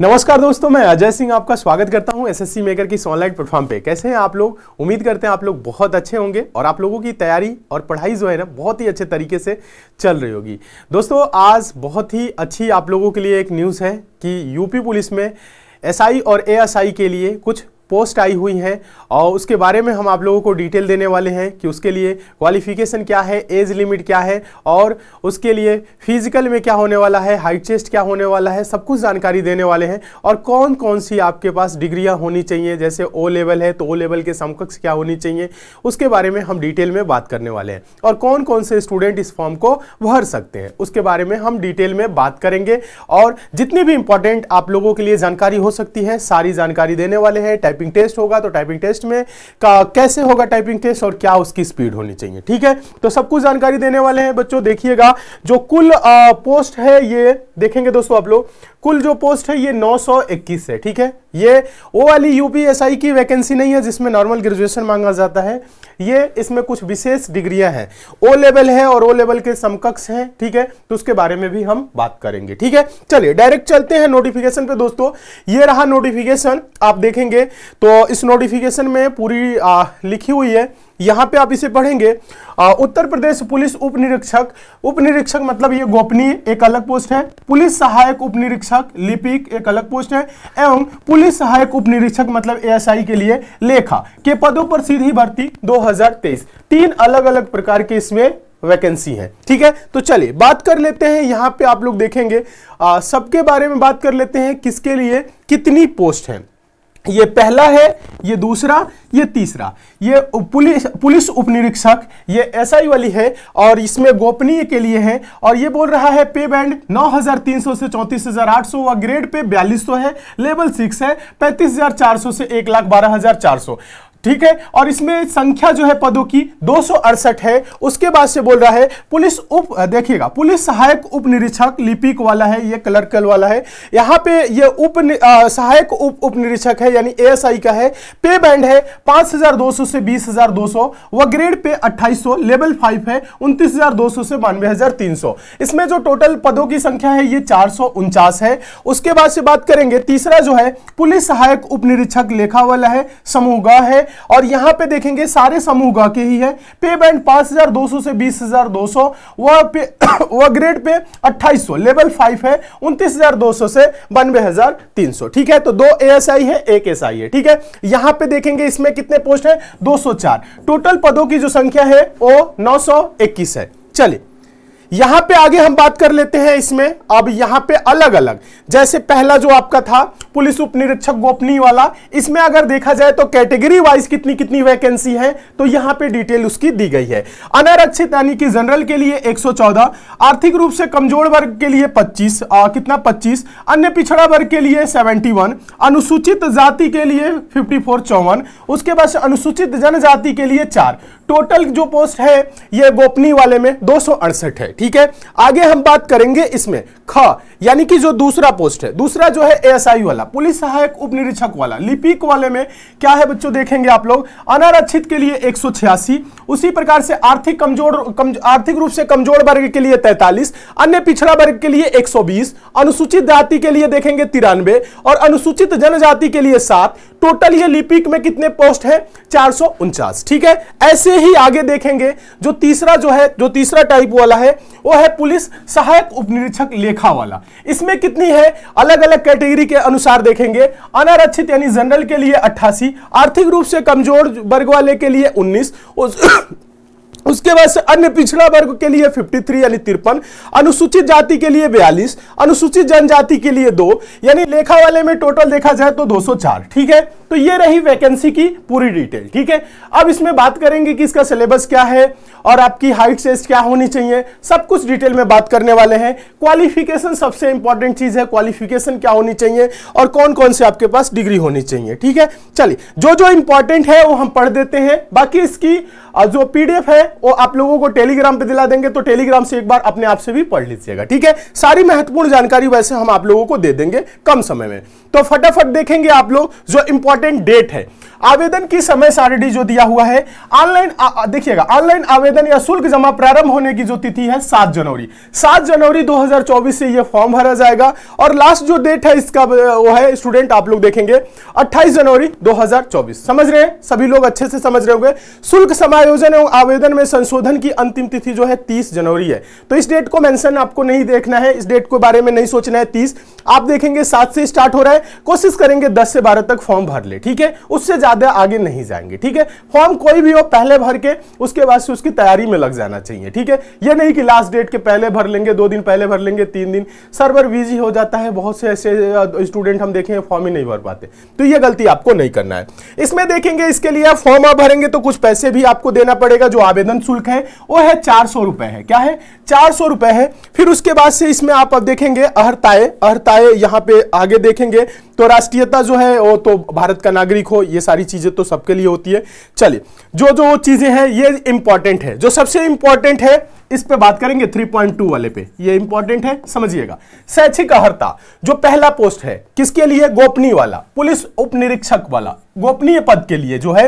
नमस्कार दोस्तों मैं अजय सिंह आपका स्वागत करता हूं एसएससी मेकर की ऑनलाइन प्लेटफॉर्म पे कैसे हैं आप लोग उम्मीद करते हैं आप लोग बहुत अच्छे होंगे और आप लोगों की तैयारी और पढ़ाई जो है ना बहुत ही अच्छे तरीके से चल रही होगी दोस्तों आज बहुत ही अच्छी आप लोगों के लिए एक न्यूज़ है कि यूपी पुलिस में एसआई और एएसआई के लिए कुछ पोस्ट आई हुई हैं और उसके बारे में हम आप लोगों को डिटेल देने वाले हैं कि उसके लिए क्वालिफिकेशन क्या है एज लिमिट क्या है और उसके लिए फिजिकल में क्या होने वाला है हाइट चेस्ट क्या होने वाला है सब कुछ जानकारी देने वाले हैं और कौन कौन सी आपके पास डिग्रियाँ होनी चाहिए जैसे ओ लेवल है तो ओ लेवल के समकक्ष क्या होनी चाहिए उसके बारे में हम डिटेल में बात करने वाले हैं और कौन कौन से स्टूडेंट इस फॉर्म को भर सकते हैं उसके बारे में हम डिटेल में बात करेंगे और जितनी भी इंपॉर्टेंट आप लोगों के लिए जानकारी हो सकती है सारी जानकारी देने वाले हैं टाइप टाइपिंग टेस्ट होगा तो टाइपिंग टेस्ट में कैसे होगा टाइपिंग टेस्ट और क्या उसकी स्पीड होनी चाहिए ठीक है तो सब कुछ जानकारी देने वाले हैं बच्चों देखिएगा जो कुल आ, पोस्ट है ये देखेंगे दोस्तों आप लोग कुल जो पोस्ट है ये 921 है ठीक है ये ओ वाली यूपीएसआई की वैकेंसी नहीं है जिसमें नॉर्मल ग्रेजुएशन मांगा जाता है ये इसमें कुछ विशेष डिग्रियां हैं ओ लेवल है और ओ लेवल के समकक्ष हैं ठीक है तो उसके बारे में भी हम बात करेंगे ठीक है चलिए डायरेक्ट चलते हैं नोटिफिकेशन पे दोस्तों ये रहा नोटिफिकेशन आप देखेंगे तो इस नोटिफिकेशन में पूरी आ, लिखी हुई है यहाँ पे आप इसे पढ़ेंगे आ, उत्तर प्रदेश पुलिस उप निरीक्षक उप निरीक्षक मतलब ये गोपनीय एक अलग पोस्ट है पुलिस सहायक उप निरीक्षक लिपिक एक अलग पोस्ट है एवं पुलिस सहायक उप निरीक्षक मतलब एएसआई के लिए लेखा के पदों पर सीधी भर्ती 2023 तीन अलग अलग प्रकार के इसमें वैकेंसी है ठीक है तो चलिए बात कर लेते हैं यहाँ पे आप लोग देखेंगे सबके बारे में बात कर लेते हैं किसके लिए कितनी पोस्ट है ये पहला है ये दूसरा ये तीसरा ये पुलिस पुलिस उप निरीक्षक ये एसआई वाली है और इसमें गोपनीय के लिए है और ये बोल रहा है पे बैंड 9,300 से 34,800 व ग्रेड पे 4200 है लेवल सिक्स है 35,400 से एक लाख बारह हजार चार सौ ठीक है और इसमें संख्या जो है पदों की दो है उसके बाद से बोल रहा है पुलिस उप देखिएगा पुलिस सहायक उप निरीक्षक लिपिक वाला है ये क्लर्कल वाला है यहाँ पे ये उप सहायक उप उप निरीक्षक है यानी एएसआई का है पे बैंड है 5,200 से 20,200 व ग्रेड पे 2800 लेवल फाइव है 29,200 से बानवे इसमें जो टोटल पदों की संख्या है ये चार है उसके बाद से बात करेंगे तीसरा जो है पुलिस सहायक उप निरीक्षक लेखा वाला है समूहगा है और यहां पे देखेंगे सारे समूह ग के ही है पे बैंड पांच 5200 से 20200 वह पे वह ग्रेड पे 2800 लेवल फाइव है 29200 से 92300 ठीक है तो दो एएसआई है एक एसआई है ठीक है यहां पे देखेंगे इसमें कितने पोस्ट है 204 टोटल पदों की जो संख्या है वो 921 है चलिए यहां पे आगे हम बात कर लेते हैं इसमें अब यहां पे अलग अलग जैसे पहला जो आपका था पुलिस उप निरीक्षक गोपनीय वाला इसमें अगर देखा जाए तो कैटेगरी वाइज कितनी कितनी वैकेंसी है तो यहां पे डिटेल उसकी दी गई है अनारक्षित यानी कि जनरल के लिए 114 आर्थिक रूप से कमजोर वर्ग के लिए 25 आ, कितना 25 अन्य पिछड़ा वर्ग के लिए 71 अनुसूचित जाति के लिए 54 चौवन उसके बाद अनुसूचित जनजाति के लिए चार टोटल जो पोस्ट है ये गोपनीय वाले में दो है ठीक है आगे हम बात करेंगे इसमें ख यानी कि जो दूसरा पोस्ट है दूसरा जो है एएसआई वाला पुलिस सहायक उप निरीक्षक वाला लिपिक वाले में क्या है बच्चों देखेंगे आप लोग अनारक्षित के लिए एक उसी प्रकार से आर्थिक कमजोर कम, आर्थिक रूप से कमजोर वर्ग के लिए तैतालीस अन्य पिछड़ा वर्ग के लिए एक अनुसूचित जाति के लिए देखेंगे तिरानवे और अनुसूचित जनजाति के लिए सात टोटल ये लिपिक में कितने पोस्ट है चार ठीक है ऐसे ही आगे देखेंगे जो तीसरा जो है जो तीसरा टाइप वाला है वो है पुलिस सहायक उप निरीक्षक लेखा वाला इसमें कितनी है अलग अलग कैटेगरी के अनुसार देखेंगे अनारक्षित यानी जनरल के लिए अट्ठासी आर्थिक रूप से कमजोर वर्ग वाले के लिए उन्नीस उसके बाद से अन्य पिछड़ा वर्ग के लिए 53 यानी तिरपन अनुसूचित जाति के लिए 42 अनुसूचित जनजाति के लिए दो यानी लेखा वाले में टोटल देखा जाए तो 204 ठीक है तो ये रही वैकेंसी की पूरी डिटेल ठीक है अब इसमें बात करेंगे कि इसका सिलेबस क्या है और आपकी हाइट सेज क्या होनी चाहिए सब कुछ डिटेल में बात करने वाले हैं क्वालिफिकेशन सबसे इंपॉर्टेंट चीज है क्वालिफिकेशन क्या होनी चाहिए और कौन कौन से आपके पास डिग्री होनी चाहिए ठीक है चलिए जो जो इंपॉर्टेंट है वो हम पढ़ देते हैं बाकी इसकी जो पीडीएफ है वो आप लोगों को टेलीग्राम पे दिला देंगे तो टेलीग्राम से एक बार अपने आप से भी पढ़ लीजिएगा ठीक है सारी महत्वपूर्ण जानकारी वैसे हम आप लोगों को दे देंगे कम समय में तो फटाफट देखेंगे आप लोग जो इंपॉर्टेंट डेट है आवेदन की समय सारिणी जो दिया हुआ है ऑनलाइन देखिएगा ऑनलाइन आवेदन या शुल्क जमा प्रारंभ होने की जो तिथि है सात जनवरी सात जनवरी 2024 से यह फॉर्म भरा जाएगा और लास्ट जो डेट है इसका वो है स्टूडेंट आप लोग देखेंगे 28 जनवरी 2024 समझ रहे हैं सभी लोग अच्छे से समझ रहे होंगे शुल्क समायोजन एवं आवेदन में संशोधन की अंतिम तिथि जो है तीस जनवरी है तो इस डेट को मेंशन आपको नहीं देखना है इस डेट के बारे में नहीं सोचना है तीस आप देखेंगे सात से स्टार्ट हो रहा है कोशिश करेंगे दस से बारह तक फॉर्म भर ले ठीक है उससे ज्यादा आगे नहीं जाएंगे ठीक है फॉर्म कोई भी हो पहले भर के उसके बाद से उसकी तैयारी में लग जाना चाहिए ठीक है यह नहीं कि लास्ट डेट के पहले भर लेंगे दो दिन पहले भर लेंगे तीन दिन सर्वर बिजी हो जाता है बहुत से ऐसे स्टूडेंट हम देखें फॉर्म ही नहीं भर पाते तो यह गलती आपको नहीं करना है इसमें देखेंगे इसके लिए फॉर्म आप भरेंगे तो कुछ पैसे भी आपको देना पड़ेगा जो आवेदन आवेदन शुल्क है वो है चार सौ रुपए है क्या है चार सौ रुपए है फिर उसके बाद से इसमें आप अब देखेंगे अहर्ताए अहर्ताए यहाँ पे आगे देखेंगे तो राष्ट्रीयता जो है वो तो भारत का नागरिक हो ये सारी चीजें तो सबके लिए होती है चलिए जो जो चीजें हैं ये इंपॉर्टेंट है जो सबसे इंपॉर्टेंट है इस पे बात करेंगे 3.2 वाले पे ये इंपॉर्टेंट है समझिएगा शैक्षिक अहर्ता जो पहला पोस्ट है किसके लिए गोपनीय वाला पुलिस उपनिरीक्षक वाला गोपनीय पद के लिए जो है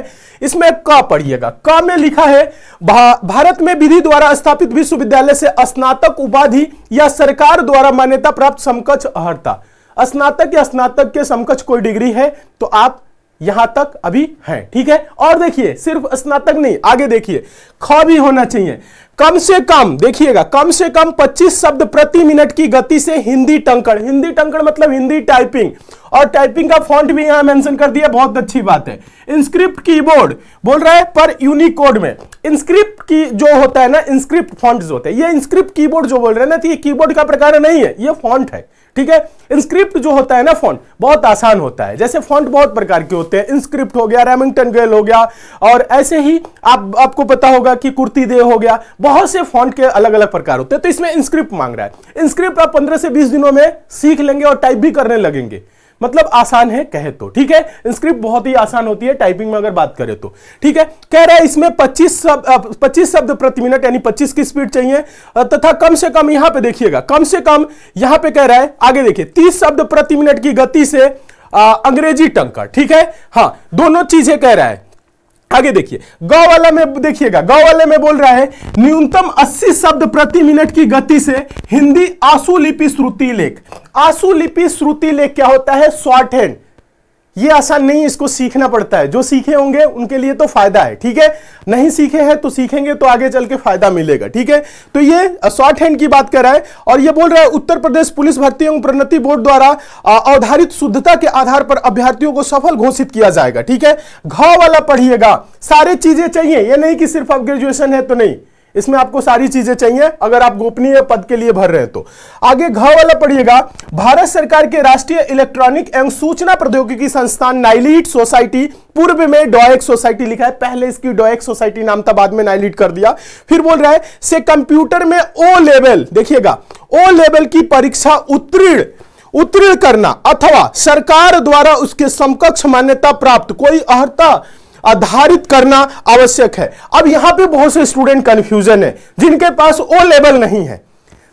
इसमें क पढ़िएगा क में लिखा है भा, भारत में विधि द्वारा स्थापित विश्वविद्यालय से स्नातक उपाधि या सरकार द्वारा मान्यता प्राप्त समकक्ष अहर्ता स्नातक या स्नातक के समकक्ष कोई डिग्री है तो आप यहां तक अभी है ठीक है और देखिए सिर्फ स्नातक नहीं आगे देखिए ख भी होना चाहिए कम से कम देखिएगा कम से कम 25 शब्द प्रति मिनट की गति से हिंदी टंकड़ हिंदी टंकड़ मतलब हिंदी टाइपिंग और टाइपिंग का फॉन्ट भी यहां मेंशन कर दिया बहुत अच्छी बात है इंस्क्रिप्ट कीबोर्ड बोल रहा है पर यूनिकोड में इंस्क्रिप्ट की जो होता है ना इंस्क्रिप्ट फॉन्ट होते हैं ये इंस्क्रिप्ट कीबोर्ड जो बोल रहे हैं ना तो ये कीबोर्ड का प्रकार नहीं है ये फॉन्ट है ठीक है इंस्क्रिप्ट जो होता है ना फॉन्ट बहुत आसान होता है जैसे फॉन्ट बहुत प्रकार के होते हैं इंस्क्रिप्ट हो गया रेमिंगटन गेल हो गया और ऐसे ही आप आपको पता होगा कि कुर्ती दे हो गया बहुत से फॉन्ट के अलग अलग प्रकार होते हैं तो इसमें इंस्क्रिप्ट मांग रहा है इंस्क्रिप्ट आप पंद्रह से बीस दिनों में सीख लेंगे और टाइप भी करने लगेंगे मतलब आसान है कहे तो ठीक है स्क्रिप्ट बहुत ही आसान होती है टाइपिंग में अगर बात करें तो ठीक है कह रहा है इसमें 25 शब्द 25 शब्द प्रति मिनट यानी 25 की स्पीड चाहिए तथा कम से कम यहां पे देखिएगा कम से कम यहां पे कह रहा है आगे देखिए 30 शब्द प्रति मिनट की गति से आ, अंग्रेजी टंका ठीक है हाँ दोनों चीजें कह रहा है आगे देखिए गौ वाला में देखिएगा गौ वाले में बोल रहा है न्यूनतम 80 शब्द प्रति मिनट की गति से हिंदी आंसू लिपि श्रुति लेख आंसू लिपि श्रुति लेख क्या होता है शॉर्ट हैंड ये आसान नहीं इसको सीखना पड़ता है जो सीखे होंगे उनके लिए तो फायदा है ठीक है नहीं सीखे हैं तो सीखेंगे तो आगे चल के फायदा मिलेगा ठीक है तो ये शॉर्ट हैंड की बात कर रहा है और ये बोल रहा है उत्तर प्रदेश पुलिस भर्ती एवं प्रोन्नति बोर्ड द्वारा अवधारित शुद्धता के आधार पर अभ्यर्थियों को सफल घोषित किया जाएगा ठीक है घ वाला पढ़िएगा सारे चीजें चाहिए ये नहीं कि सिर्फ अब ग्रेजुएशन है तो नहीं इसमें आपको सारी चीजें चाहिए अगर आप गोपनीय पद के लिए भर रहे हैं तो आगे घ वाला पढ़िएगा भारत सरकार के राष्ट्रीय इलेक्ट्रॉनिक एवं सूचना प्रौद्योगिकी संस्थान नाइलीट सोसाइटी पूर्व में डॉएक सोसाइटी लिखा है पहले इसकी डॉएक सोसाइटी नाम था बाद में नाइलीट कर दिया फिर बोल रहा है से कंप्यूटर में ओ लेवल देखिएगा ओ लेवल की परीक्षा उत्तीर्ण उत्तीर्ण करना अथवा सरकार द्वारा उसके समकक्ष मान्यता प्राप्त कोई अहता आधारित करना आवश्यक है अब यहां पे बहुत से स्टूडेंट कंफ्यूजन है जिनके पास ओ लेवल नहीं है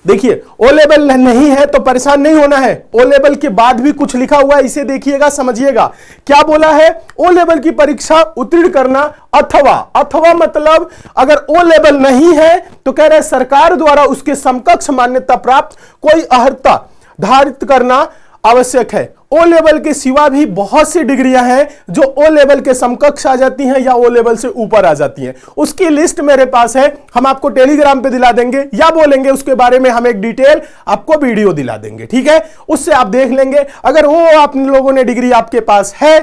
देखिए ओ लेवल नहीं है तो परेशान नहीं होना है ओ लेवल के बाद भी कुछ लिखा हुआ है इसे देखिएगा समझिएगा क्या बोला है ओ लेवल की परीक्षा उत्तीर्ण करना अथवा अथवा मतलब अगर ओ लेवल नहीं है तो कह रहे सरकार द्वारा उसके समकक्ष मान्यता प्राप्त कोई अहर्ता धारित करना आवश्यक है ओ लेवल के सिवा भी बहुत सी डिग्रियां हैं जो ओ लेवल के समकक्ष आ जाती हैं या ओ लेवल से ऊपर आ जाती हैं उसकी लिस्ट मेरे पास है हम आपको टेलीग्राम पे दिला देंगे या बोलेंगे उसके बारे में हम एक डिटेल आपको वीडियो दिला देंगे ठीक है उससे आप देख लेंगे अगर वो आप लोगों ने डिग्री आपके पास है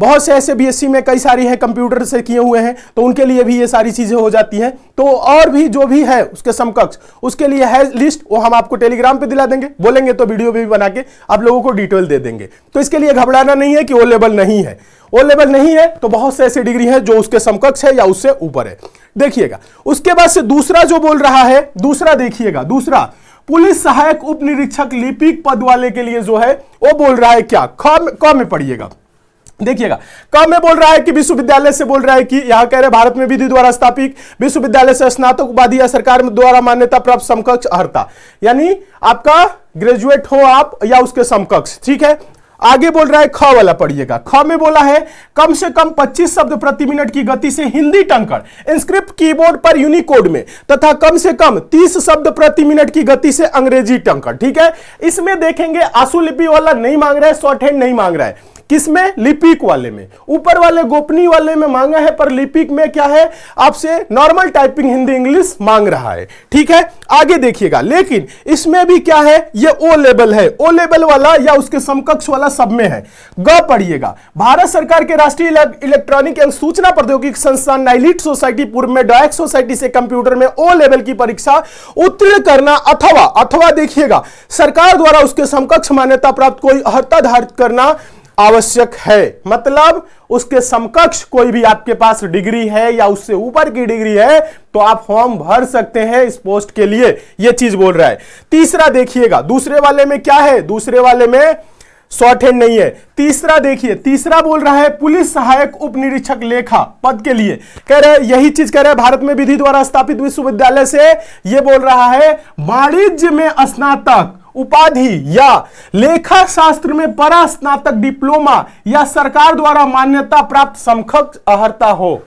बहुत से ऐसे बीएससी में कई सारी हैं कंप्यूटर से किए हुए हैं तो उनके लिए भी ये सारी चीज़ें हो जाती हैं तो और भी जो भी है उसके समकक्ष उसके लिए है लिस्ट वो हम आपको टेलीग्राम पे दिला देंगे बोलेंगे तो वीडियो भी बना के आप लोगों को डिटेल दे देंगे तो इसके लिए घबराना नहीं है कि वो लेवल नहीं है वो लेवल नहीं है तो बहुत से ऐसी डिग्री है जो उसके समकक्ष है या उससे ऊपर है देखिएगा उसके बाद से दूसरा जो बोल रहा है दूसरा देखिएगा दूसरा पुलिस सहायक उप निरीक्षक लिपिक पद वाले के लिए जो है वो बोल रहा है क्या कौ में पढ़िएगा देखिएगा कब में बोल रहा है कि विश्वविद्यालय से बोल रहा है कि यहां कह रहे भारत में विधि द्वारा स्थापित विश्वविद्यालय से स्नातक उपाधि या सरकार द्वारा मान्यता प्राप्त समकक्ष अर्ता यानी आपका ग्रेजुएट हो आप या उसके समकक्ष ठीक है आगे बोल रहा है ख वाला पढ़िएगा ख में बोला है कम से कम 25 शब्द प्रति मिनट की गति से हिंदी टंकर इंस्क्रिप्ट कीबोर्ड पर यूनिकोड में तथा कम से कम 30 शब्द प्रति मिनट की गति से अंग्रेजी टंकर ठीक है इसमें देखेंगे आंसू लिपि वाला नहीं मांग रहा है शॉर्ट हैंड नहीं मांग रहा है किसमें लिपिक वाले में ऊपर वाले गोपनीय वाले में मांगा है पर लिपिक में क्या है आपसे नॉर्मल टाइपिंग हिंदी इंग्लिश मांग रहा है ठीक है आगे देखिएगा लेकिन इसमें भी क्या है ये ओ लेबल है ओ लेबल वाला या उसके समकक्ष वाला सब में है ग पढ़िएगा भारत सरकार के राष्ट्रीय इलेक्ट्रॉनिक एवं सूचना प्रौद्योगिकी संस्थान नाइलिट सोसाइटी पूर्व में डॉयक सोसाइटी से कंप्यूटर में ओ लेवल की परीक्षा उत्तीर्ण करना अथवा अथवा देखिएगा सरकार द्वारा उसके समकक्ष मान्यता प्राप्त कोई हर्ताधारित करना आवश्यक है मतलब उसके समकक्ष कोई भी आपके पास डिग्री है या उससे ऊपर की डिग्री है तो आप फॉर्म भर सकते हैं इस पोस्ट के लिए यह चीज बोल रहा है तीसरा देखिएगा दूसरे वाले में क्या है दूसरे वाले में शॉर्ट हैंड नहीं है तीसरा देखिए तीसरा बोल रहा है पुलिस सहायक उप निरीक्षक लेखा पद के लिए कह रहे यही चीज कह रहे हैं भारत में विधि द्वारा स्थापित विश्वविद्यालय से यह बोल रहा है वाणिज्य में स्नातक उपाधि या लेखा शास्त्र में परास्नातक स्नातक डिप्लोमा या सरकार द्वारा मान्यता प्राप्त समकक्ष अहर्ता हो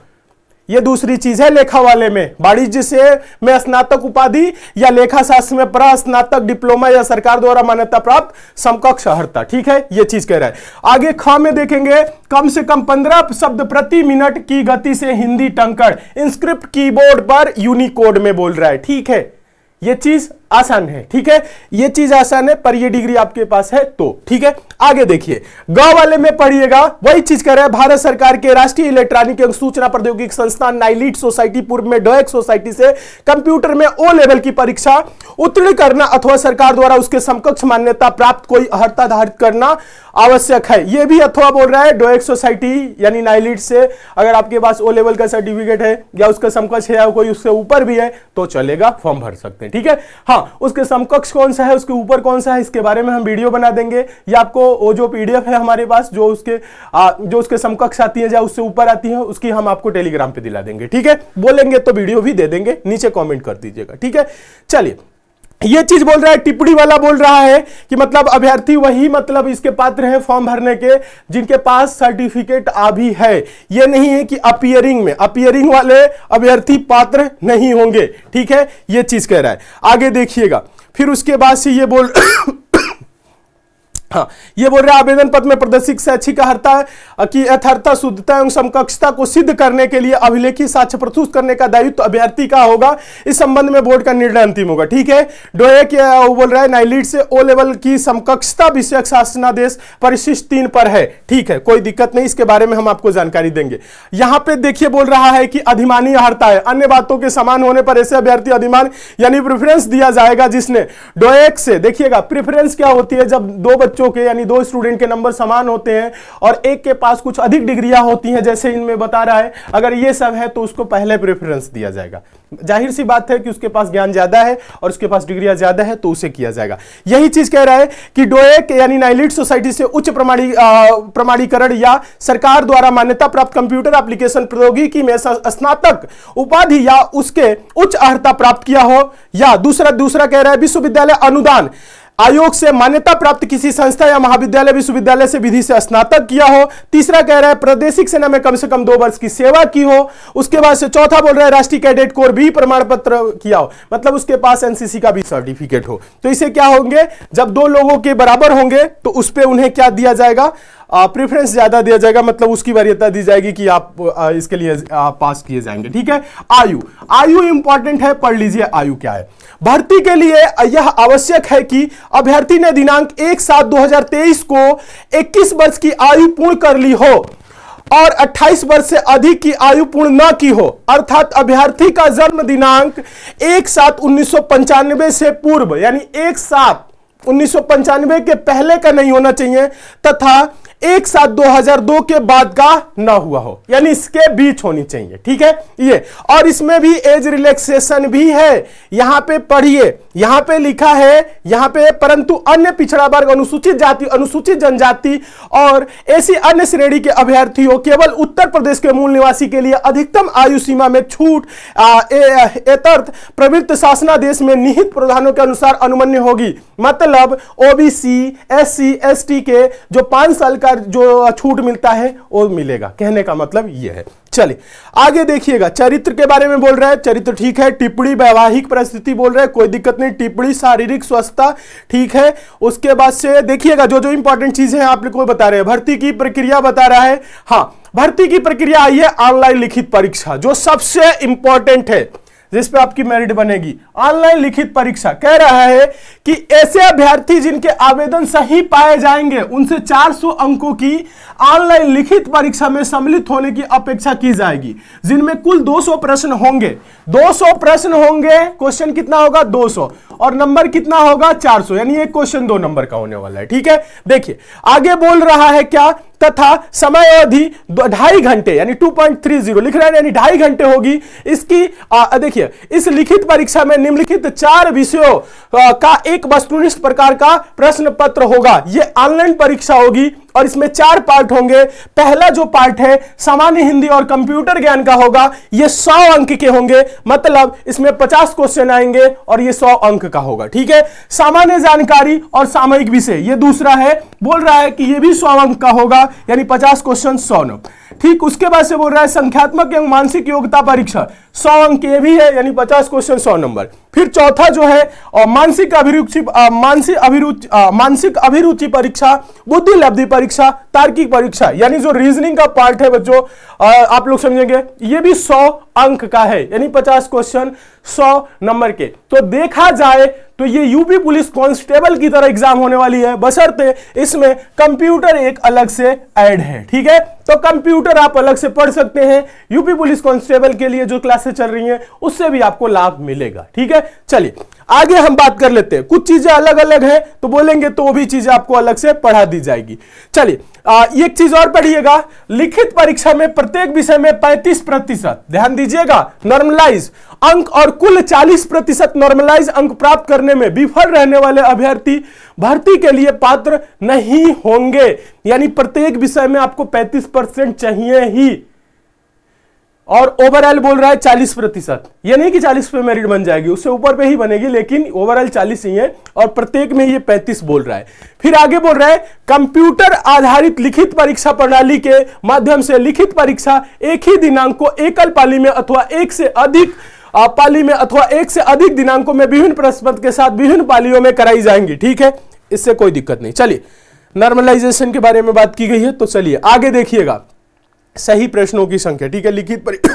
ये दूसरी चीज है लेखा वाले में वाणिज्य से में स्नातक उपाधि या लेखा शास्त्र में पर स्नातक डिप्लोमा या सरकार द्वारा मान्यता प्राप्त समकक्ष अहर्ता ठीक है ये चीज कह रहा है आगे ख में देखेंगे कम से कम पंद्रह शब्द प्रति मिनट की गति से हिंदी टंकड़ इंस्क्रिप्ट कीबोर्ड पर यूनिकोड में बोल रहा है ठीक है ये चीज आसान है ठीक है ये चीज आसान है पर ये डिग्री आपके पास है तो ठीक है आगे देखिए गांव वाले में पढ़िएगा वही चीज कर रहे हैं भारत सरकार के राष्ट्रीय इलेक्ट्रॉनिक एवं सूचना प्रौद्योगिकी संस्थान नाइलिट सोसाइटी पूर्व में डोएक सोसाइटी से कंप्यूटर में ओ लेवल की परीक्षा उत्तीर्ण करना अथवा सरकार द्वारा उसके समकक्ष मान्यता प्राप्त कोई अर्हता धारित करना आवश्यक है यह भी अथवा बोल रहा है डोएक सोसाइटी यानी नाइलिट से अगर आपके पास ओ लेवल का सर्टिफिकेट है या उसका समकक्ष है या कोई उससे ऊपर भी है तो चलेगा फॉर्म भर सकते हैं ठीक है हाँ उसके समकक्ष कौन सा है उसके ऊपर कौन सा है इसके बारे में हम वीडियो बना देंगे या आपको वो जो पीडीएफ है हमारे पास जो उसके आ, जो उसके समकक्ष आती है या उससे ऊपर आती है उसकी हम आपको टेलीग्राम पे दिला देंगे ठीक है बोलेंगे तो वीडियो भी दे देंगे नीचे कॉमेंट कर दीजिएगा ठीक है चलिए ये चीज बोल रहा है टिप्पणी वाला बोल रहा है कि मतलब अभ्यर्थी वही मतलब इसके पात्र हैं फॉर्म भरने के जिनके पास सर्टिफिकेट आ भी है ये नहीं है कि अपियरिंग में अपियरिंग वाले अभ्यर्थी पात्र नहीं होंगे ठीक है ये चीज कह रहा है आगे देखिएगा फिर उसके बाद से ये बोल हाँ ये बोल रहे आवेदन पत्र में प्रदर्शित शैक्षिक अर्हता की यथार्थता शुद्धता एवं समकक्षता को सिद्ध करने के लिए अभिलेखी साक्ष्य प्रस्तुत करने का दायित्व तो अभ्यर्थी का होगा इस संबंध में बोर्ड का निर्णय अंतिम होगा ठीक है डोए के वो बोल रहा है नाइलिट से ओ लेवल की समकक्षता विषय शासनादेश परिशिष्ट तीन पर है ठीक है कोई दिक्कत नहीं इसके बारे में हम आपको जानकारी देंगे यहाँ पे देखिए बोल रहा है कि अधिमानी अर्ता है अन्य बातों के समान होने पर ऐसे अभ्यर्थी अधिमान यानी प्रिफरेंस दिया जाएगा जिसने डोएक से देखिएगा प्रिफरेंस क्या होती है जब दो बच्चों बच्चों के यानी दो स्टूडेंट के नंबर समान होते हैं और एक के पास कुछ अधिक डिग्रियां होती हैं जैसे इनमें बता रहा है अगर ये सब है तो उसको पहले प्रेफरेंस दिया जाएगा जाहिर सी बात है कि उसके पास ज्ञान ज्यादा है और उसके पास डिग्रियां ज्यादा है तो उसे किया जाएगा यही चीज कह रहा है कि डोएक यानी नाइलिट सोसाइटी से उच्च प्रमाणी प्रमाणीकरण या सरकार द्वारा मान्यता प्राप्त कंप्यूटर एप्लीकेशन प्रौद्योगिकी में स्नातक उपाधि या उसके उच्च अर्ता प्राप्त किया हो या दूसरा दूसरा कह रहा है विश्वविद्यालय अनुदान आयोग से मान्यता प्राप्त किसी संस्था या महाविद्यालय विश्वविद्यालय से विधि से स्नातक किया हो तीसरा कह रहा है प्रादेशिक सेना में कम से कम दो वर्ष की सेवा की हो उसके बाद से चौथा बोल रहा है राष्ट्रीय कैडेट कोर भी प्रमाण पत्र किया हो मतलब उसके पास एनसीसी का भी सर्टिफिकेट हो तो इसे क्या होंगे जब दो लोगों के बराबर होंगे तो उस पर उन्हें क्या दिया जाएगा प्रेफरेंस ज्यादा दिया जाएगा मतलब उसकी वरीयता दी जाएगी कि आप इसके लिए पास किए जाएंगे ठीक है आयु आयु इंपॉर्टेंट है पढ़ लीजिए आयु क्या है भर्ती के लिए यह आवश्यक है कि अभ्यर्थी ने दिनांक एक सात दो को इक्कीस वर्ष की आयु पूर्ण कर ली हो और 28 वर्ष से अधिक की आयु पूर्ण न की हो अर्थात अभ्यर्थी का जन्म दिनांक एक सात उन्नीस से पूर्व यानी एक सात उन्नीस के पहले का नहीं होना चाहिए तथा एक साथ 2002 के बाद का ना हुआ हो यानी इसके बीच होनी चाहिए ठीक है ये और इसमें भी एज रिलैक्सेशन भी है यहां पे पढ़िए यहां पे लिखा है यहां पे परंतु अन्य पिछड़ा वर्ग अनुसूचित जाति अनुसूचित जनजाति और ऐसी अन्य श्रेणी के अभ्यर्थियों केवल उत्तर प्रदेश के मूल निवासी के लिए अधिकतम आयु सीमा में छूट एतर्थ प्रवृत्त शासनादेश में निहित प्रधानों के अनुसार अनुमन्य होगी मतलब ओबीसी एस सी के जो पांच साल का का जो छूट मिलता है वो मिलेगा कहने का मतलब ये है चलिए आगे देखिएगा चरित्र के बारे में बोल रहा है चरित्र ठीक है टिप्पणी वैवाहिक परिस्थिति बोल रहा है कोई दिक्कत नहीं टिप्पणी शारीरिक स्वस्थता ठीक है उसके बाद से देखिएगा जो जो इंपॉर्टेंट चीजें हैं आप लोग को बता रहे हैं भर्ती की प्रक्रिया बता रहा है हाँ भर्ती की प्रक्रिया आई है ऑनलाइन लिखित परीक्षा जो सबसे इंपॉर्टेंट है जिस पे आपकी मेरिट बनेगी ऑनलाइन लिखित परीक्षा कह रहा है कि ऐसे अभ्यर्थी जिनके आवेदन सही पाए जाएंगे उनसे 400 अंकों की ऑनलाइन लिखित परीक्षा में सम्मिलित होने की अपेक्षा की जाएगी जिनमें कुल 200 प्रश्न होंगे 200 प्रश्न होंगे क्वेश्चन कितना होगा 200 और नंबर कितना होगा 400 यानी एक क्वेश्चन दो नंबर का होने वाला है ठीक है देखिए आगे बोल रहा है क्या तथा समय अवधि ढाई घंटे यानी 2.30 लिख रहे हैं यानी ढाई घंटे होगी इसकी देखिए इस लिखित परीक्षा में निम्नलिखित चार विषयों का एक वस्तुनिष्ठ प्रकार का प्रश्न पत्र होगा यह ऑनलाइन परीक्षा होगी और इसमें चार पार्ट होंगे पहला जो पार्ट है सामान्य हिंदी और कंप्यूटर ज्ञान का होगा ये सौ अंक के होंगे मतलब इसमें पचास क्वेश्चन आएंगे और ये सौ अंक का होगा ठीक है सामान्य जानकारी और सामयिक विषय ये दूसरा है बोल रहा है कि ये भी सौ अंक का होगा यानी पचास क्वेश्चन सौ नंबर ठीक उसके बाद से बोल रहा है संख्यात्मक एवं मानसिक योग्यता परीक्षा सौ अंक ये भी है यानी पचास क्वेश्चन सौ नंबर फिर चौथा जो है मानसिक अभिरुचि मानसिक अभिरुचि मानसिक अभिरुचि परीक्षा बुद्धि लब्धि परीक्षा परीक्षा तार्किक परीक्षा यानी जो रीजनिंग का पार्ट है बच्चों आप लोग समझेंगे ये भी सौ अंक का है यानी पचास क्वेश्चन सौ नंबर के तो देखा जाए तो ये यूपी पुलिस कांस्टेबल की तरह एग्जाम होने वाली है बशर्ते इसमें कंप्यूटर एक अलग से ऐड है ठीक है तो कंप्यूटर आप अलग से पढ़ सकते हैं यूपी पुलिस कांस्टेबल के लिए जो क्लासेस चल रही हैं उससे भी आपको लाभ मिलेगा ठीक है चलिए आगे हम बात कर लेते हैं कुछ चीजें अलग अलग है तो बोलेंगे तो भी चीजें आपको अलग से पढ़ा दी जाएगी चलिए एक चीज और पढ़िएगा लिखित परीक्षा में प्रत्येक विषय में पैंतीस प्रतिशत ध्यान दीजिएगा नॉर्मलाइज अंक और और कुल 40 प्रतिशत नॉर्मलाइज अंक प्राप्त करने में विफल रहने वाले अभ्यर्थी भर्ती के लिए पात्र नहीं होंगे यानी प्रत्येक विषय में आपको 35 परसेंट चाहिए ही और ओवरऑल बोल रहा है 40 प्रतिशत यह नहीं कि 40 पे मेरिट बन जाएगी उससे ऊपर पे ही बनेगी लेकिन ओवरऑल 40 ही है और प्रत्येक में ये 35 बोल रहा है फिर आगे बोल रहा है कंप्यूटर आधारित लिखित परीक्षा प्रणाली के माध्यम से लिखित परीक्षा एक ही दिनांक को एकल पाली में अथवा एक से अधिक पाली में अथवा एक से अधिक दिनांकों में विभिन्न प्रश्नपत्र के साथ विभिन्न पालियों में कराई जाएंगी ठीक है इससे कोई दिक्कत नहीं चलिए नॉर्मलाइजेशन के बारे में बात की गई है तो चलिए आगे देखिएगा सही प्रश्नों की संख्या ठीक है लिखित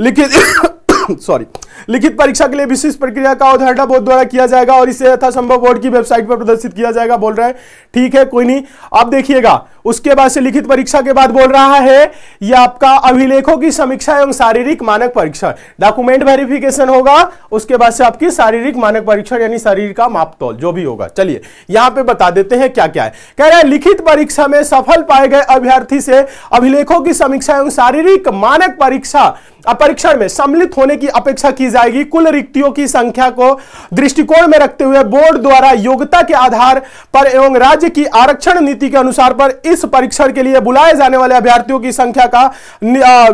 लिखित सॉरी लिखित परीक्षा के लिए विशेष प्रक्रिया का उदाहरण बोर्ड द्वारा किया जाएगा और इसे यथासंभव बोर्ड की वेबसाइट पर प्रदर्शित किया जाएगा बोल रहे हैं ठीक है कोई नहीं अब देखिएगा उसके बाद से लिखित परीक्षा के बाद बोल रहा है यह आपका अभिलेखों की समीक्षा एवं शारीरिक मानक परीक्षण डॉक्यूमेंट वेरिफिकेशन होगा उसके बाद से आपकी शारीरिक मानक परीक्षण यानी शरीर का मापतौल जो भी होगा चलिए यहां पे बता देते हैं क्या क्या है कह रहे हैं लिखित परीक्षा में सफल पाए गए अभ्यर्थी से अभिलेखों की समीक्षा एवं शारीरिक मानक परीक्षा परीक्षण में सम्मिलित होने की अपेक्षा की जाएगी कुल रिक्तियों की संख्या को दृष्टिकोण में रखते हुए बोर्ड द्वारा योग्यता के आधार पर एवं राज्य की आरक्षण नीति के अनुसार पर इस परीक्षण के लिए बुलाए जाने वाले अभ्यर्थियों की संख्या का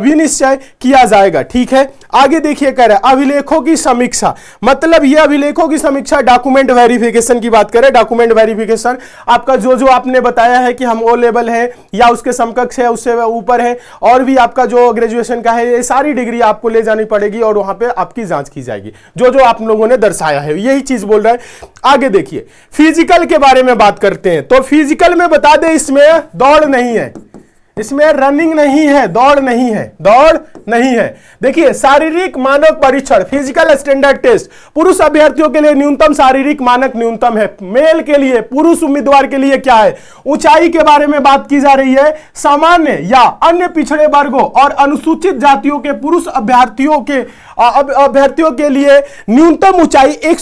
विनिश्चय किया जाएगा ठीक है आगे देखिए कह रहे हैं अभिलेखों की समीक्षा मतलब ये अभिलेखों की समीक्षा डॉक्यूमेंट वेरिफिकेशन की बात करें डॉक्यूमेंट वेरिफिकेशन आपका जो जो आपने बताया है कि हम ओ लेवल है या उसके समकक्ष है उससे ऊपर है और भी आपका जो ग्रेजुएशन का है ये सारी डिग्री आपको ले जानी पड़ेगी और वहां पर आपकी जांच की जाएगी जो जो आप लोगों ने दर्शाया है यही चीज बोल रहा है आगे देखिए फिजिकल के बारे में बात करते हैं तो फिजिकल में बता दे इसमें दौड़ नहीं है इसमें रनिंग नहीं है दौड़ नहीं है दौड़ नहीं है देखिए शारीरिक मानक परीक्षण फिजिकल स्टैंडर्ड टेस्ट पुरुष अभ्यर्थियों के लिए न्यूनतम शारीरिक मानक न्यूनतम है मेल के लिए पुरुष उम्मीदवार के लिए क्या है ऊंचाई के बारे में बात की जा रही है सामान्य या अन्य पिछड़े वर्गों और अनुसूचित जातियों के पुरुष अभ्यर्थियों के अभ्यर्थियों के लिए न्यूनतम ऊंचाई एक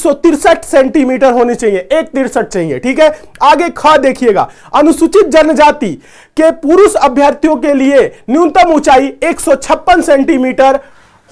सेंटीमीटर होनी चाहिए एक तिरसठ चाहिए ठीक है आगे ख देखिएगा अनुसूचित जनजाति के पुरुष अभ्यर्थियों के लिए न्यूनतम ऊंचाई एक सेंटीमीटर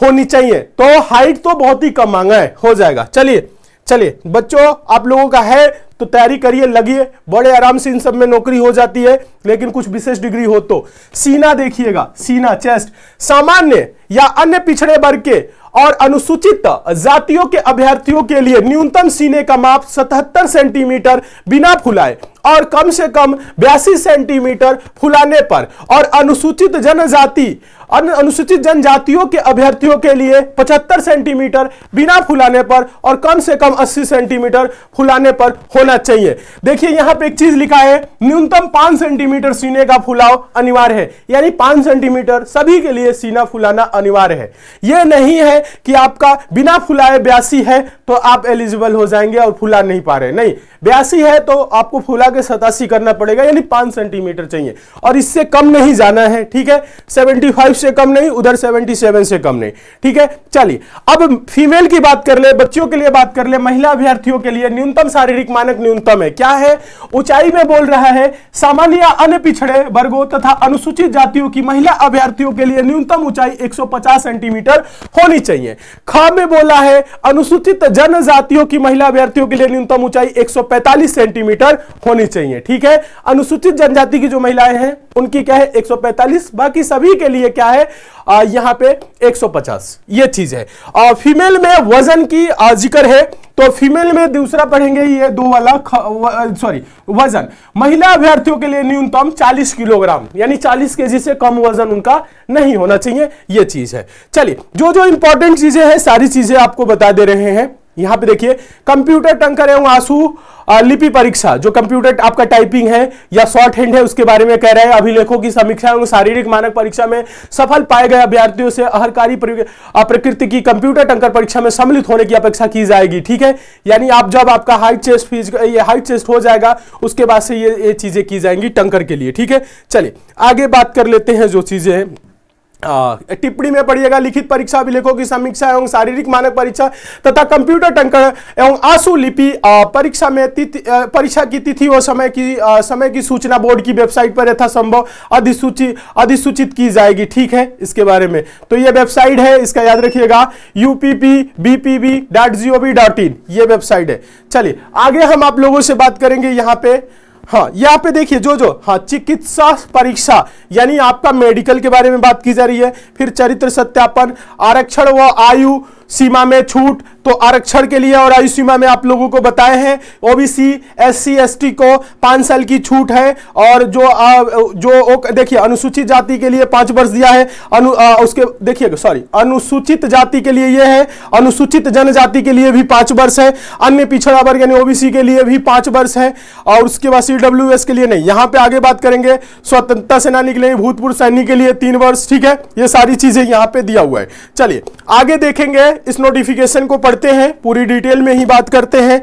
होनी चाहिए तो हाइट तो बहुत ही कम मांगा है हो जाएगा चलिए चलिए बच्चों आप लोगों का है तो तैयारी करिए लगिए बड़े आराम से इन सब में नौकरी हो जाती है लेकिन कुछ विशेष डिग्री हो तो सीना देखिएगा सीना चेस्ट सामान्य या अन्य पिछड़े वर्ग के और अनुसूचित जातियों के अभ्यर्थियों के लिए न्यूनतम सीने का माप 77 सेंटीमीटर बिना फुलाए और कम से कम बयासी सेंटीमीटर फुलाने पर और अनुसूचित जनजाति अनुसूचित जनजातियों के अभ्यर्थियों के लिए 75 सेंटीमीटर बिना फुलाने पर और कम से कम 80 सेंटीमीटर फुलाने पर होना चाहिए देखिए यहां पे एक चीज लिखा है न्यूनतम 5 सेंटीमीटर सीने का फुलाव अनिवार्य है यानी 5 सेंटीमीटर सभी के लिए सीना फुलाना अनिवार्य है यह नहीं है कि आपका बिना फुलाए बयासी है तो आप एलिजिबल हो जाएंगे और फुला नहीं पा रहे नहीं बयासी है तो आपको फुला के सतासी करना पड़ेगा यानी पांच सेंटीमीटर चाहिए और इससे कम नहीं जाना है ठीक है सेवेंटी फाइव से कम नहीं उधर सेवेंटी सेवन से कम नहीं ठीक है चलिए अब फीमेल की बात कर ले बच्चों के लिए बात कर ले महिला अभ्यर्थियों के लिए न्यूनतम शारीरिक मानक न्यूनतम है क्या है ऊंचाई में बोल रहा है सामान्य या अन्य पिछड़े वर्गो तथा अनुसूचित जातियों की महिला अभ्यर्थियों के लिए न्यूनतम ऊंचाई एक सेंटीमीटर होनी चाहिए ख में बोला है अनुसूचित जनजातियों की महिला अभ्यर्थियों के लिए न्यूनतम ऊंचाई एक सेंटीमीटर होनी होनी चाहिए ठीक है अनुसूचित जनजाति की जो महिलाएं हैं उनकी क्या है 145 बाकी सभी के लिए क्या है आ, यहां पे 150 ये चीज है आ, फीमेल में वजन की जिक्र है तो फीमेल में दूसरा पढ़ेंगे ये दो वाला सॉरी वजन महिला अभ्यर्थियों के लिए न्यूनतम 40 किलोग्राम यानी 40 के से कम वजन उनका नहीं होना चाहिए ये चीज है चलिए जो जो इंपॉर्टेंट चीजें हैं सारी चीजें आपको बता दे रहे हैं यहां पे देखिए कंप्यूटर टंकर एवं आंसू लिपि परीक्षा जो कंप्यूटर आपका टाइपिंग है या शॉर्ट हैंड है उसके बारे में कह रहे हैं अभिलेखों की समीक्षा एवं शारीरिक मानक परीक्षा में सफल पाए गए अभ्यर्थियों से अहरकारी प्रकृति की कंप्यूटर टंकर परीक्षा में सम्मिलित होने की अपेक्षा की जाएगी ठीक है यानी आप जब आपका हाई चेस्ट फीस ये हाइट चेस्ट हो जाएगा उसके बाद से ये ये चीजें की जाएंगी टंकर के लिए ठीक है चलिए आगे बात कर लेते हैं जो चीजें हैं टिप्पणी में पढ़िएगा लिखित परीक्षा अभिलेखों की समीक्षा एवं शारीरिक मानक परीक्षा तथा कंप्यूटर टंकर एवं आंसू लिपि परीक्षा में परीक्षा की तिथि और समय की आ, समय की सूचना बोर्ड की वेबसाइट पर यथासंभव अधिसूची अधिसूचित की जाएगी ठीक है इसके बारे में तो ये वेबसाइट है इसका याद रखिएगा UPP BPB dot GOV dot in ये वेबसाइट है चलिए आगे हम आप लोगों से बात करेंगे यहाँ पे हाँ यहाँ पे देखिए जो जो हाँ चिकित्सा परीक्षा यानी आपका मेडिकल के बारे में बात की जा रही है फिर चरित्र सत्यापन आरक्षण व आयु सीमा में छूट तो आरक्षण के लिए और आयु सीमा में आप लोगों को बताए हैं ओबीसी एससी एसटी को पाँच साल की छूट है और जो आ, जो देखिए अनुसूचित जाति के लिए पाँच वर्ष दिया है अनु आ, उसके देखिए सॉरी अनुसूचित जाति के लिए ये है अनुसूचित जनजाति के लिए भी पाँच वर्ष है अन्य पिछड़ा वर्ग यानी ओबीसी के लिए भी पाँच वर्ष है और उसके बाद सी के लिए नहीं यहाँ पर आगे बात करेंगे स्वतंत्रता सेनानी के लिए भूतपूर्व सैनिक के लिए तीन वर्ष ठीक है ये सारी चीजें यहाँ पर दिया हुआ है चलिए आगे देखेंगे इस नोटिफिकेशन को पढ़ते हैं पूरी डिटेल में ही बात करते हैं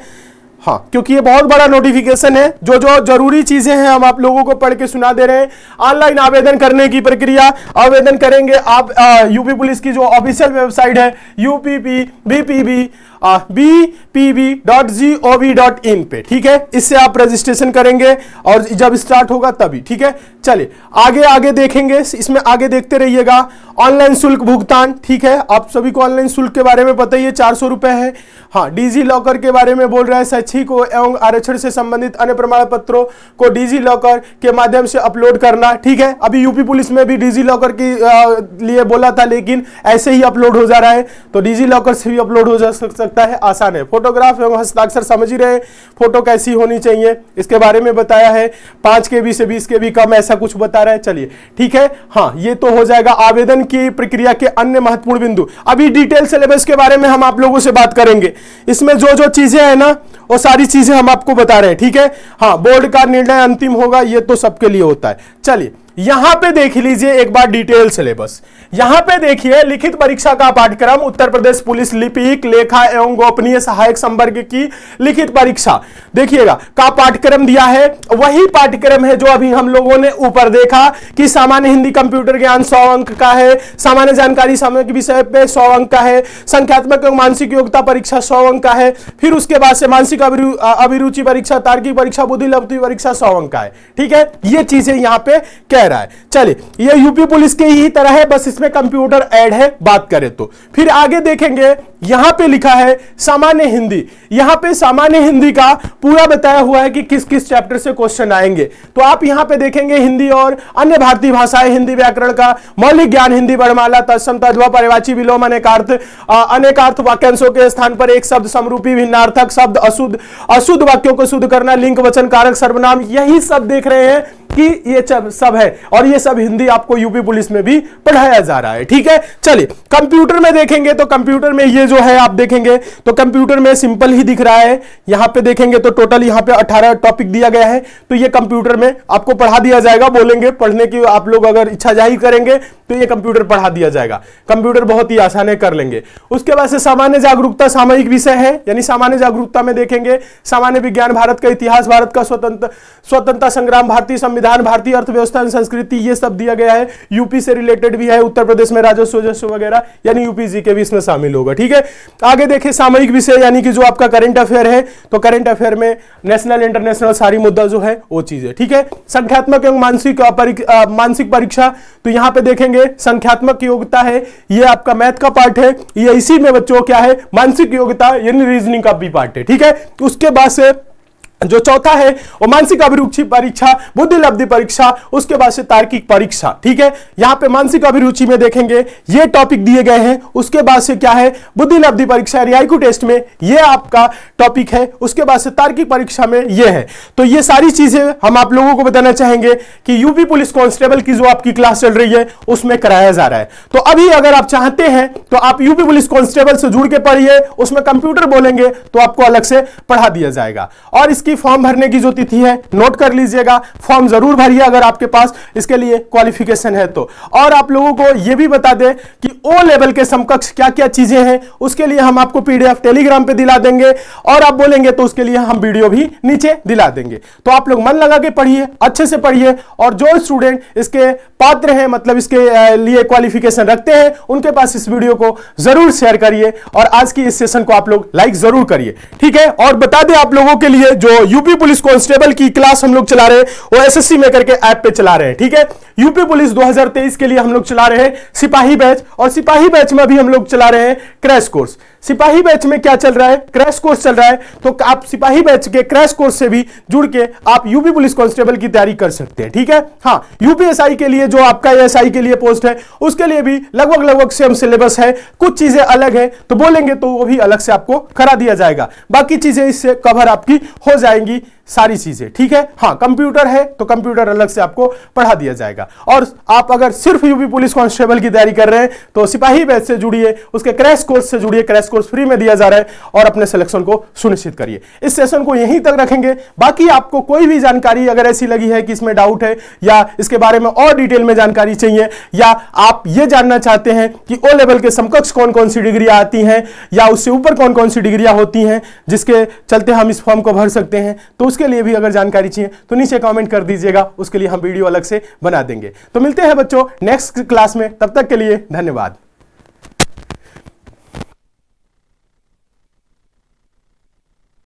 हाँ क्योंकि ये बहुत बड़ा नोटिफिकेशन है जो जो जरूरी चीजें हैं हम आप लोगों को पढ़ के सुना दे रहे हैं ऑनलाइन आवेदन करने की प्रक्रिया आवेदन करेंगे आप यूपी पुलिस की जो ऑफिशियल वेबसाइट है UPP BPB B P B dot G O V dot in पे ठीक है इससे आप रजिस्ट्रेशन करेंगे और जब स्टार्ट होगा तभी ठीक है चलिए आगे आगे देखेंगे इसमें आगे देखते रहिएगा ऑनलाइन शुल्क भुगतान ठीक है आप सभी को ऑनलाइन शुल्क के बारे में पता ही है चार सौ रुपए है हाँ डिजी लॉकर के बारे में बोल रहे हैं शैक्षिक एवं आरक्षण से संबंधित अन्य प्रमाण पत्रों को डिजी लॉकर के माध्यम से अपलोड करना ठीक है अभी यूपी पुलिस में भी डिजी लॉकर के लिए बोला था लेकिन ऐसे ही अपलोड हो जा रहा है तो डिजी लॉकर से भी अपलोड हो जा सकता लगता है आसान है फोटोग्राफ एवं हस्ताक्षर समझ ही रहे फोटो कैसी होनी चाहिए इसके बारे में बताया है पांच के बी से बीस के बी कम ऐसा कुछ बता रहे हैं चलिए ठीक है हाँ ये तो हो जाएगा आवेदन की प्रक्रिया के अन्य महत्वपूर्ण बिंदु अभी डिटेल सिलेबस के बारे में हम आप लोगों से बात करेंगे इसमें जो जो चीजें हैं ना वो सारी चीजें हम आपको बता रहे हैं ठीक है हाँ बोर्ड का निर्णय अंतिम होगा ये तो सबके लिए होता है चलिए यहां पे देख लीजिए एक बार डिटेल सिलेबस यहां पे देखिए लिखित परीक्षा का पाठ्यक्रम उत्तर प्रदेश पुलिस लिपिक लेखा एवं गोपनीय सहायक संवर्ग की लिखित परीक्षा देखिएगा का पाठ्यक्रम दिया है वही पाठ्यक्रम है जो अभी हम लोगों ने ऊपर देखा कि सामान्य हिंदी कंप्यूटर ज्ञान सौ अंक का है सामान्य जानकारी के विषय पे सौ अंक का है संख्यात्मक एवं मानसिक योग्यता परीक्षा सौ अंक का है फिर उसके बाद से मानसिक अभिरुचि परीक्षा तार्किक परीक्षा बुद्धि परीक्षा सौ अंक का है ठीक है ये चीजें यहां पे कह रहा है चलिए ये यूपी पुलिस के ही तरह है बस इसमें कंप्यूटर ऐड है बात करें तो फिर आगे देखेंगे यहां पे लिखा है सामान्य हिंदी यहां पे सामान्य हिंदी का पूरा बताया हुआ है कि किस किस चैप्टर से क्वेश्चन आएंगे तो आप यहां पे देखेंगे हिंदी और अन्य भारतीय भाषाएं हिंदी व्याकरण का मौलिक ज्ञान हिंदी वर्णमाला तत्सम तद्वा परिवाची विलोम अनेकार्थ अनेकार्थ वाक्यांशों के स्थान पर एक शब्द समरूपी भिन्नार्थक शब्द अशुद्ध अशुद्ध वाक्यों को शुद्ध करना लिंग वचन कारक सर्वनाम यही सब देख रहे हैं कि ये सब है और ये सब हिंदी आपको यूपी पुलिस में भी पढ़ाया जा रहा है ठीक है चलिए कंप्यूटर में देखेंगे तो कंप्यूटर में ये जो है आप देखेंगे तो कंप्यूटर में सिंपल ही दिख रहा है यहां पे देखेंगे तो टोटल यहां पे 18 टॉपिक दिया गया है तो ये कंप्यूटर में आपको पढ़ा दिया जाएगा बोलेंगे पढ़ने की आप लोग अगर इच्छा जाहिर करेंगे तो ये कंप्यूटर पढ़ा दिया जाएगा कंप्यूटर बहुत ही आसान है कर लेंगे उसके बाद से सामान्य जागरूकता सामयिक विषय है यानी सामान्य जागरूकता में देखेंगे सामान्य विज्ञान भारत का इतिहास भारत का स्वतंत्र स्वतंत्रता संग्राम भारतीय संविधान भारतीय अर्थव्यवस्था संस्कृति ये सब दिया गया है यूपी से रिलेटेड भी है उत्तर प्रदेश में राजस्व राजस्व वगैरह यानी यूपी जी के भी इसमें शामिल होगा ठीक है आगे देखिए सामयिक विषय यानी कि जो आपका करंट अफेयर है तो करंट अफेयर में नेशनल इंटरनेशनल सारी मुद्दा जो है वो चीज है ठीक है संख्यात्मक एवं मानसिक मानसिक परीक्षा तो यहां पर देखेंगे संख्यात्मक योग्यता है ये आपका मैथ का पार्ट है ये इसी में बच्चों क्या है मानसिक योग्यता यानी रीजनिंग का भी पार्ट है ठीक है उसके बाद से जो चौथा है वो मानसिक अभिरुचि परीक्षा बुद्धि लब्धि परीक्षा उसके बाद से तार्किक परीक्षा ठीक है यहां पे मानसिक अभिरुचि में देखेंगे ये टॉपिक दिए गए हैं उसके बाद से क्या है बुद्धि लब्धि परीक्षा रियायकू टेस्ट में ये आपका टॉपिक है उसके बाद से तार्किक परीक्षा में ये है तो ये सारी चीजें हम आप लोगों को बताना चाहेंगे कि यूपी पुलिस कॉन्स्टेबल की जो आपकी क्लास चल रही है उसमें कराया जा रहा है तो अभी अगर आप चाहते हैं तो आप यूपी पुलिस कॉन्स्टेबल से जुड़ के पढ़िए उसमें कंप्यूटर बोलेंगे तो आपको अलग से पढ़ा दिया जाएगा और इसकी की फॉर्म भरने की जो तिथि है नोट कर लीजिएगा फॉर्म जरूर भरिए अगर आपके पास इसके लिए क्वालिफिकेशन है तो और आप लोगों को यह भी बता दें कि ओ लेवल के समकक्ष क्या क्या चीजें हैं उसके लिए हम आपको पीडीएफ टेलीग्राम पे दिला देंगे और आप बोलेंगे तो उसके लिए हम वीडियो भी नीचे दिला देंगे तो आप लोग मन लगा के पढ़िए अच्छे से पढ़िए और जो स्टूडेंट इसके पात्र हैं मतलब इसके लिए क्वालिफिकेशन रखते हैं उनके पास इस वीडियो को जरूर शेयर करिए और आज की इस सेशन को आप लोग लाइक जरूर करिए ठीक है और बता दें आप लोगों के लिए जो यूपी पुलिस कांस्टेबल की क्लास हम लोग चला रहे हैं वो एसएससी में करके ऐप पे चला रहे हैं ठीक है यूपी पुलिस 2023 के लिए हम लोग चला रहे हैं सिपाही बैच और सिपाही बैच में भी हम लोग चला रहे हैं क्रैश कोर्स सिपाही बैच में क्या चल रहा है क्रैश कोर्स चल रहा है तो आप सिपाही बैच के क्रैश कोर्स से भी जुड़ के आप यूपी पुलिस कांस्टेबल की तैयारी कर सकते हैं ठीक है हाँ यूपीएसआई के लिए जो आपका एएसआई के लिए पोस्ट है उसके लिए भी लगभग लगभग सेम सिलेबस है कुछ चीजें अलग है तो बोलेंगे तो वो भी अलग से आपको करा दिया जाएगा बाकी चीजें इससे कवर आपकी हो जाएंगी सारी चीजें ठीक है हाँ कंप्यूटर है तो कंप्यूटर अलग से आपको पढ़ा दिया जाएगा और आप अगर सिर्फ यूपी पुलिस कांस्टेबल की तैयारी कर रहे हैं तो सिपाही बैच से जुड़िए उसके क्रैश कोर्स से जुड़िए क्रैश कोर्स फ्री में दिया जा रहा है और अपने सिलेक्शन को सुनिश्चित करिए इस सेशन को यहीं तक रखेंगे बाकी आपको कोई भी जानकारी अगर ऐसी लगी है कि इसमें डाउट है या इसके बारे में और डिटेल में जानकारी चाहिए या आप ये जानना चाहते हैं कि ओ लेवल के समकक्ष कौन कौन सी डिग्रियां आती हैं या उससे ऊपर कौन कौन सी डिग्रियां होती हैं जिसके चलते हम इस फॉर्म को भर सकते हैं तो उसके उसके लिए भी अगर जानकारी चाहिए तो नीचे कॉमेंट कर दीजिएगा उसके लिए हम वीडियो अलग से बना देंगे तो मिलते हैं बच्चों नेक्स्ट क्लास में तब तक के लिए धन्यवाद